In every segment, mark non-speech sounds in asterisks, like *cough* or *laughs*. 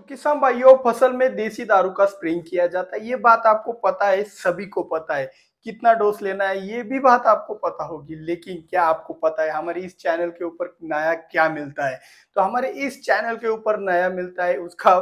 तो किसान भाइयों फसल में देसी दारू का स्प्रेइंग किया जाता है ये बात आपको पता है सभी को पता है कितना डोज लेना है ये भी बात आपको पता होगी लेकिन क्या आपको पता है हमारे इस चैनल के ऊपर नया क्या मिलता है तो हमारे इस चैनल के ऊपर नया मिलता है उसका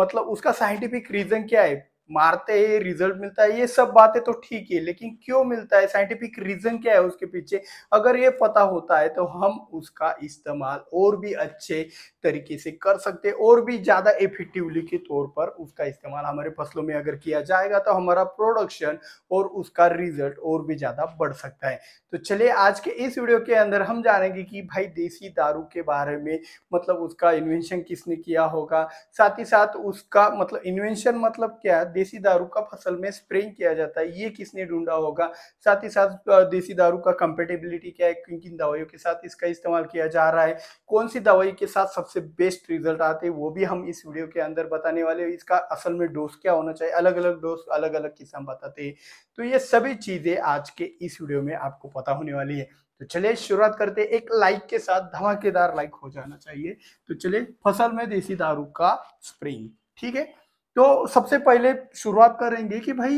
मतलब उसका साइंटिफिक रीजन क्या है मारते है रिजल्ट मिलता है ये सब बातें तो ठीक है लेकिन क्यों मिलता है साइंटिफिक रीजन क्या है उसके पीछे अगर ये पता होता है तो हम उसका इस्तेमाल और भी अच्छे तरीके से कर सकते और भी ज़्यादा इफेक्टिवली के तौर पर उसका इस्तेमाल हमारे फसलों में अगर किया जाएगा तो हमारा प्रोडक्शन और उसका रिजल्ट और भी ज़्यादा बढ़ सकता है तो चलिए आज के इस वीडियो के अंदर हम जानेंगे कि भाई देसी दारू के बारे में मतलब उसका इन्वेंशन किसने किया होगा साथ ही साथ उसका मतलब इन्वेंशन मतलब क्या है देसी दारू का फसल में स्प्रेइंग किया जाता है ये किसने ढूंढा होगा साथ ही साथ देसी दारू का कंपेटेबिलिटी क्या है किन किन दवाइयों के साथ इसका इस्तेमाल किया जा रहा है कौन सी दवाई के साथ सबसे बेस्ट रिजल्ट आते हैं वो भी हम इस वीडियो के अंदर बताने वाले हैं इसका असल में डोज क्या होना चाहिए अलग अलग डोज अलग अलग किस्म बताते हैं तो ये सभी चीज़ें आज के इस वीडियो में आपको पता होने वाली है तो चलिए शुरुआत करते एक लाइक के साथ धमाकेदार लाइक हो जाना चाहिए तो चलिए फसल में देसी दारू का स्प्रिंग ठीक है तो सबसे पहले शुरुआत करेंगे कि भाई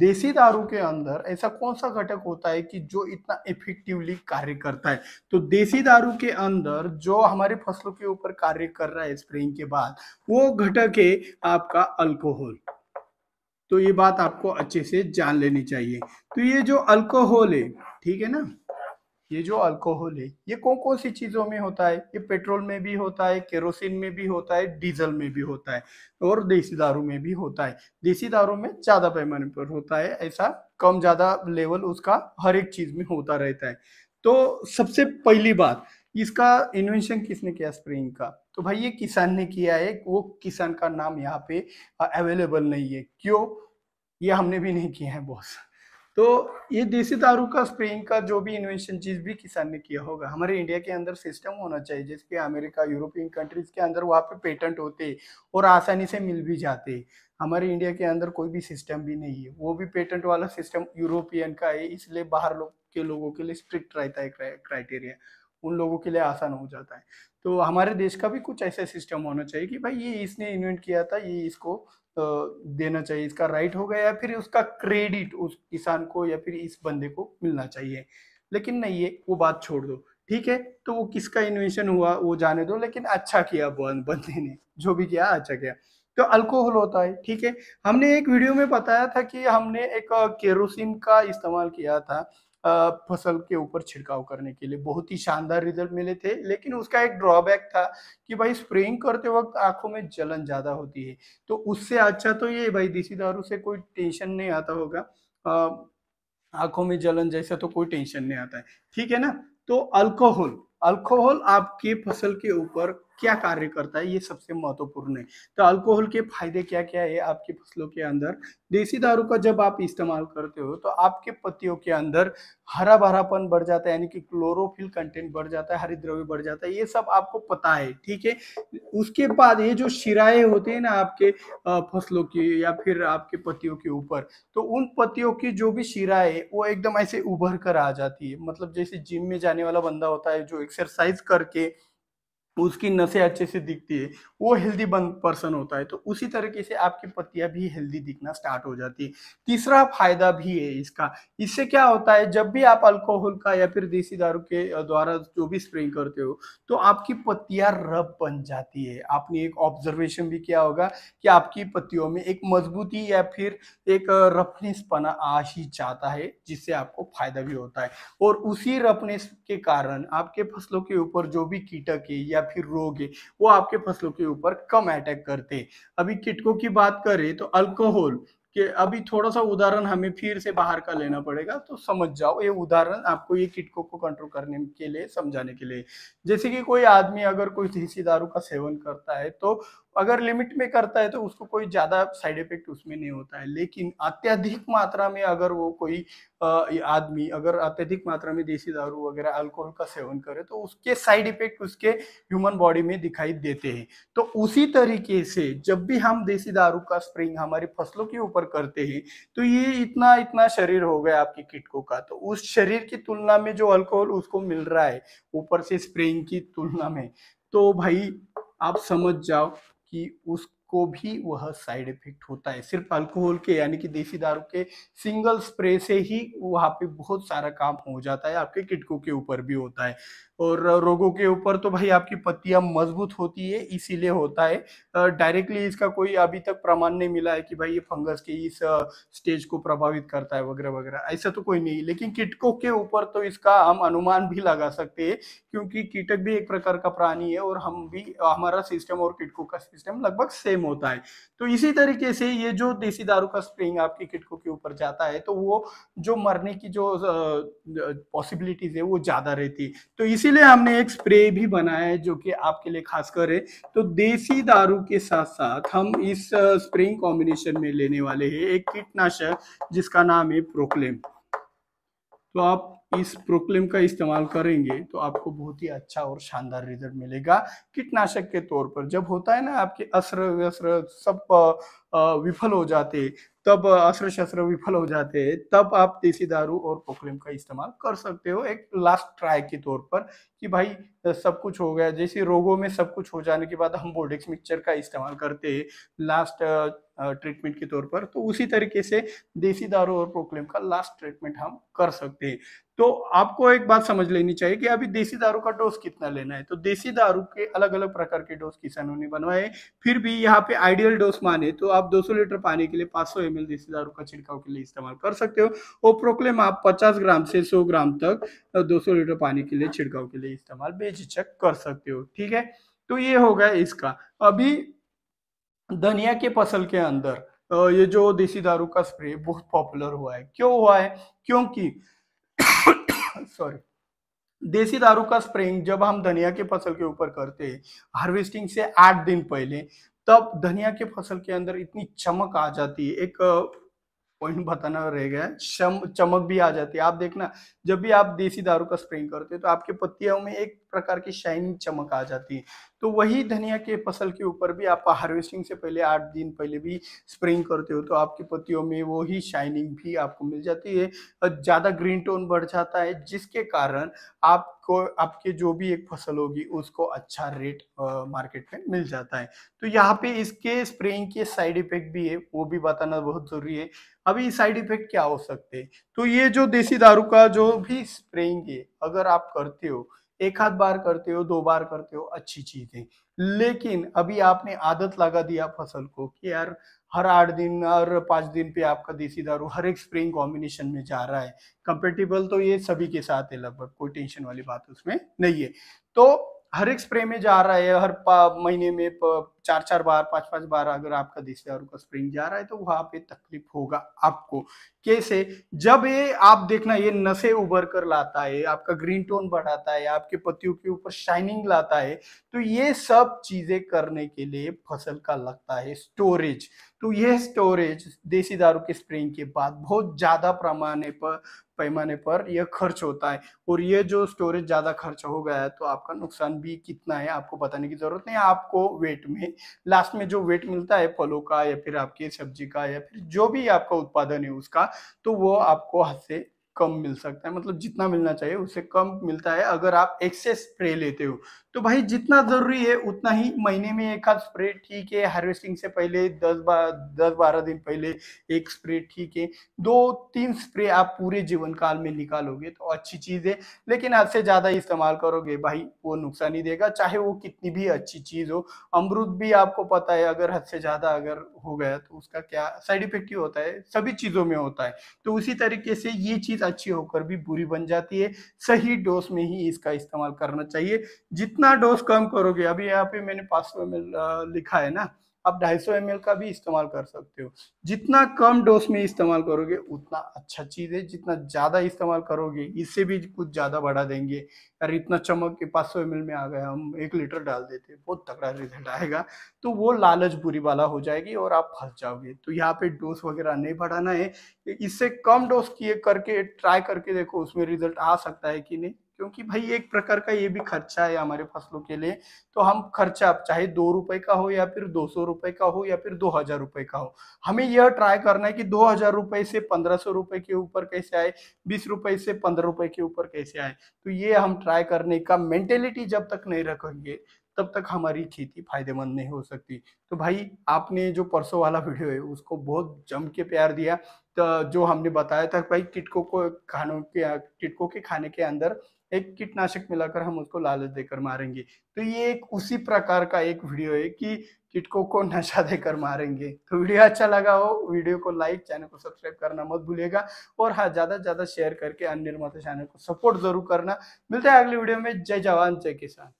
देसी दारू के अंदर ऐसा कौन सा घटक होता है कि जो इतना इफेक्टिवली कार्य करता है तो देसी दारू के अंदर जो हमारे फसलों के ऊपर कार्य कर रहा है स्प्रेइंग के बाद वो घटक है आपका अल्कोहल तो ये बात आपको अच्छे से जान लेनी चाहिए तो ये जो अल्कोहल है ठीक है ना ये जो अल्कोहल है ये कौन कौन सी चीज़ों में होता है ये पेट्रोल में भी होता है केरोसिन में भी होता है डीजल में भी होता है और देसी दारू में भी होता है देसी दारू में ज़्यादा पैमाने पर होता है ऐसा कम ज़्यादा लेवल उसका हर एक चीज़ में होता रहता है तो सबसे पहली बात इसका इन्वेंशन किसने किया स्प्रिंग का तो भाई ये किसान ने किया है वो किसान का नाम यहाँ पे अवेलेबल नहीं है क्यों ये हमने भी नहीं किया है बॉस तो ये देसी दारू का स्प्रेइंग का जो भी इन्वेंशन चीज भी किसान ने किया होगा हमारे इंडिया के अंदर सिस्टम होना चाहिए जिसके अमेरिका यूरोपियन कंट्रीज के अंदर वहाँ पे पेटेंट होते और आसानी से मिल भी जाते हमारे इंडिया के अंदर कोई भी सिस्टम भी नहीं है वो भी पेटेंट वाला सिस्टम यूरोपियन का है इसलिए बाहर लोग के लोगों के लिए स्ट्रिक्ट रहता है क्राइटेरिया उन लोगों के लिए आसान हो जाता है तो हमारे देश का भी कुछ ऐसा सिस्टम होना चाहिए कि भाई ये इसने इन्वेंट किया था ये इसको देना चाहिए इसका राइट होगा या फिर उसका क्रेडिट उस किसान को या फिर इस बंदे को मिलना चाहिए लेकिन नहीं ये वो बात छोड़ दो ठीक है तो वो किसका इन्वेंशन हुआ वो जाने दो लेकिन अच्छा किया बंदे ने जो भी किया अच्छा किया तो अल्कोहल होता है ठीक है हमने एक वीडियो में बताया था कि हमने एक केरोसिन का इस्तेमाल किया था फसल के ऊपर छिड़काव करने के लिए बहुत ही शानदार रिजल्ट मिले थे लेकिन उसका एक ड्रॉबैक था कि भाई स्प्रेइंग करते वक्त आंखों में जलन ज़्यादा होती है तो उससे अच्छा तो ये भाई देसी दारू से कोई टेंशन नहीं आता होगा आंखों में जलन जैसा तो कोई टेंशन नहीं आता है ठीक है ना तो अल्कोहल अल्कोहल आपके फसल के ऊपर क्या कार्य करता है ये सबसे महत्वपूर्ण है तो अल्कोहल के फायदे क्या क्या है आपकी फसलों के अंदर देसी दारू का जब आप इस्तेमाल करते हो तो आपके पत्तियों के अंदर हरा भरापन बढ़ जाता है यानी कि क्लोरोफिल कंटेंट बढ़ जाता है हरित द्रव्य बढ़ जाता है ये सब आपको पता है ठीक है उसके बाद ये जो शिराए होते हैं ना आपके फसलों की या फिर आपके पत्तियों के ऊपर तो उन पत्तियों की जो भी शिराए वो एकदम ऐसे उभर कर आ जाती है मतलब जैसे जिम में जाने वाला बंदा होता है जो एक्सरसाइज करके उसकी नसें अच्छे से दिखती है वो हेल्दी बन पर्सन होता है तो उसी तरीके से आपकी पत्तियां भी हेल्दी दिखना स्टार्ट हो जाती है तीसरा फायदा भी है इसका इससे क्या होता है जब भी आप अल्कोहल का या फिर देसी दारू के द्वारा जो भी स्प्रे करते हो तो आपकी पत्तियां रब बन जाती है आपने एक ऑब्जर्वेशन भी किया होगा कि आपकी पत्तियों में एक मजबूती या फिर एक रफनेस पना आ ही जाता है जिससे आपको फायदा भी होता है और उसी रफनेस के कारण आपके फसलों के ऊपर जो भी कीटक है या फिर रोगे वो आपके फसलों के ऊपर कम अटैक करते अभी किटकों की बात करें तो अल्कोहल के अभी थोड़ा सा उदाहरण हमें फिर से बाहर का लेना पड़ेगा तो समझ जाओ ये उदाहरण आपको ये किटकों को कंट्रोल करने के लिए समझाने के लिए जैसे कि कोई आदमी अगर कोई देसी दारू का सेवन करता है तो अगर लिमिट में करता है तो उसको कोई ज़्यादा साइड इफेक्ट उसमें नहीं होता है लेकिन अत्यधिक मात्रा में अगर वो कोई आदमी अगर अत्यधिक मात्रा में देसी दारू वगैरह अल्कोहल का सेवन करे तो उसके साइड इफेक्ट उसके ह्यूमन बॉडी में दिखाई देते हैं तो उसी तरीके से जब भी हम देसी दारू का स्प्रिंग हमारी फसलों के ऊपर करते हैं तो ये इतना इतना शरीर हो गया आपके किटकों का तो उस शरीर की तुलना में जो अल्कोहल उसको मिल रहा है ऊपर से स्प्रिंग की तुलना में तो भाई आप समझ जाओ कि उसको भी वह साइड इफेक्ट होता है सिर्फ अल्कोहल के यानी कि देसी दारू के सिंगल स्प्रे से ही वहाँ पे बहुत सारा काम हो जाता है आपके किटकों के ऊपर भी होता है और रोगों के ऊपर तो भाई आपकी पत्तियां मजबूत होती है इसीलिए होता है डायरेक्टली इसका कोई अभी तक प्रमाण नहीं मिला है कि भाई ये फंगस के इस स्टेज को प्रभावित करता है वगैरह वगैरह ऐसा तो कोई नहीं लेकिन कीटकों के ऊपर तो इसका हम अनुमान भी लगा सकते हैं क्योंकि कीटक भी एक प्रकार का प्राणी है और हम भी हमारा सिस्टम और कीटकों का सिस्टम लगभग सेम होता है तो इसी तरीके से ये जो देसी दारू का स्प्रिंग आपके कीटकों के ऊपर जाता है तो वो जो मरने की जो पॉसिबिलिटीज है वो ज्यादा रहती है तो इसी इसीलिए हमने एक स्प्रे भी बनाया है जो कि आपके लिए खासकर है तो देसी दारू के साथ साथ हम इस स्प्रेइंग कॉम्बिनेशन में लेने वाले हैं एक कीटनाशक जिसका नाम है प्रोक्लेम तो आप इस प्रोक्लेम का इस्तेमाल करेंगे तो आपको बहुत ही अच्छा और शानदार रिजल्ट मिलेगा कीटनाशक के तौर पर जब होता है ना आपके अस्त्र व्यस्त्र सब विफल हो जाते तब अस्त्र शस्त्र विफल हो जाते हैं तब आप देसी दारू और पोकलेम का इस्तेमाल कर सकते हो एक लास्ट ट्राई के तौर पर कि भाई सब कुछ हो गया जैसे रोगों में सब कुछ हो जाने के बाद हम बोडिक्स मिक्सचर का इस्तेमाल करते हैं लास्ट ट्रीटमेंट के तौर पर तो उसी तरीके से देसी दारू और प्रोक्लेम का लास्ट ट्रीटमेंट हम कर सकते हैं तो आपको एक बात समझ लेनी चाहिए कि अभी देसी दारू का डोज कितना लेना है तो देसी दारू के अलग अलग प्रकार के डोज किसानों ने बनवाए फिर भी यहाँ पे आइडियल डोज माने तो आप 200 लीटर पानी के लिए 500 सौ देसी दारू का छिड़काव के लिए इस्तेमाल कर सकते हो और प्रोक्लेम आप 50 ग्राम से 100 ग्राम तक दो लीटर पानी के लिए छिड़काव के लिए इस्तेमाल बेझिझक कर सकते हो ठीक है तो ये होगा इसका अभी धनिया के फसल के अंदर ये जो देसी दारू का स्प्रे बहुत पॉपुलर हुआ है क्यों हुआ है क्योंकि सॉरी *coughs* देसी दारू का स्प्रेइंग जब हम धनिया के फसल के ऊपर करते हैं हार्वेस्टिंग से आठ दिन पहले तब धनिया के फसल के अंदर इतनी चमक आ जाती है एक पॉइंट बताना रह गया चम, चमक भी आ जाती है आप देखना जब भी आप देसी दारू का स्प्रेइंग करते हैं तो आपके पत्तियों में एक प्रकार की शाइनिंग चमक आ जाती है तो वही धनिया के फसल के ऊपर भी आप हार्वेस्टिंग से पहले आठ दिन पहले भी स्प्रिंग करते हो तो आपकी पत्तियों में वो ही शाइनिंग भी आपको मिल जाती है ज़्यादा ग्रीन टोन बढ़ जाता है जिसके कारण आपको आपके जो भी एक फसल होगी उसको अच्छा रेट आ, मार्केट में मिल जाता है तो यहाँ पे इसके स्प्रेइंग के साइड इफेक्ट भी है वो भी बताना बहुत जरूरी है अभी साइड इफेक्ट क्या हो सकते हैं तो ये जो देसी दारू का जो भी स्प्रेइंग है अगर आप करते हो एक हाथ बार करते हो दो बार करते हो अच्छी चीज है लेकिन अभी आपने आदत लगा दिया फसल को कि यार हर आठ दिन हर पांच दिन पे आपका देसी दारू हर एक स्प्रिंग कॉम्बिनेशन में जा रहा है कंपेटेबल तो ये सभी के साथ है लगभग कोई टेंशन वाली बात उसमें नहीं है तो हर एक स्प्रे में जा रहा है हर महीने में चार चार बार पांच पांच बार अगर आपका देसी दारू का स्प्रेइंग जा रहा है तो वहां पे तकलीफ होगा आपको कैसे जब ये आप देखना ये नशे उभर कर लाता है आपका ग्रीन टोन बढ़ाता है आपके पतियों के ऊपर शाइनिंग लाता है तो ये सब चीजें करने के लिए फसल का लगता है स्टोरेज तो ये स्टोरेज देसी दारू के स्प्रेइंग के बाद बहुत ज्यादा पैमाने पर पैमाने पर यह खर्च होता है और ये जो स्टोरेज ज़्यादा खर्च हो गया है तो आपका नुकसान भी कितना है आपको बताने की ज़रूरत नहीं आपको वेट में लास्ट में जो वेट मिलता है फलों का या फिर आपकी सब्जी का या फिर जो भी आपका उत्पादन है उसका तो वो आपको हाथ से कम मिल सकता है मतलब जितना मिलना चाहिए उससे कम मिलता है अगर आप एक्सेस स्प्रे लेते हो तो भाई जितना जरूरी है उतना ही महीने में एक आध स्प्रे ठीक है हार्वेस्टिंग से पहले दस बार दस बारह दिन पहले एक स्प्रे ठीक है दो तीन स्प्रे आप पूरे जीवन काल में निकालोगे तो अच्छी चीज है लेकिन हद से ज्यादा इस्तेमाल करोगे भाई वो नुकसान ही देगा चाहे वो कितनी भी अच्छी चीज हो अमरुद भी आपको पता है अगर हद से ज्यादा अगर हो गया तो उसका क्या साइड इफेक्ट ही होता है सभी चीजों में होता है तो उसी तरीके से ये चीज अच्छी होकर भी बुरी बन जाती है सही डोज में ही इसका इस्तेमाल करना चाहिए जितना डोज कम करोगे अभी यहाँ पे मैंने पाँच लिखा है ना आप 250 ml का भी इस्तेमाल कर सकते हो जितना कम डोज में इस्तेमाल करोगे उतना अच्छा चीज़ है जितना ज़्यादा इस्तेमाल करोगे इससे भी कुछ ज़्यादा बढ़ा देंगे यार इतना चमक के पाँच सौ में आ गया हम एक लीटर डाल देते बहुत तगड़ा रिजल्ट आएगा तो वो लालच बुरी वाला हो जाएगी और आप फंस जाओगे तो यहाँ पे डोज वगैरह नहीं बढ़ाना है इससे कम डोज किए करके ट्राई करके देखो उसमें रिजल्ट आ सकता है कि नहीं क्योंकि भाई एक प्रकार का ये भी खर्चा है हमारे फसलों के लिए तो हम खर्चा चाहे दो रुपए का हो या फिर दो सौ रुपए का हो या फिर दो हजार रुपए का हो हमें यह ट्राई करना है कि दो हजार रुपए से पंद्रह सौ रुपए के ऊपर कैसे आए बीस रुपए से पंद्रह रुपए के ऊपर कैसे आए तो ये हम ट्राई करने का मेंटेलिटी जब तक नहीं रखेंगे तब तक हमारी खेती फायदेमंद नहीं हो सकती तो भाई आपने जो परसों वाला *laughs* वीडियो है उसको बहुत जम के प्यार दिया जो हमने बताया था भाई किटको को खानों के किटको के खाने के अंदर एक कीटनाशक मिलाकर हम उसको लालच देकर मारेंगे तो ये एक उसी प्रकार का एक वीडियो है कि किटको को नशा देकर मारेंगे तो वीडियो अच्छा लगा हो वीडियो को लाइक चैनल को सब्सक्राइब करना मत भूलिएगा और हाँ ज़्यादा से ज़्यादा शेयर करके अन्य निर्माता चैनल को सपोर्ट जरूर करना मिलते हैं अगले वीडियो में जय जवान जय किसान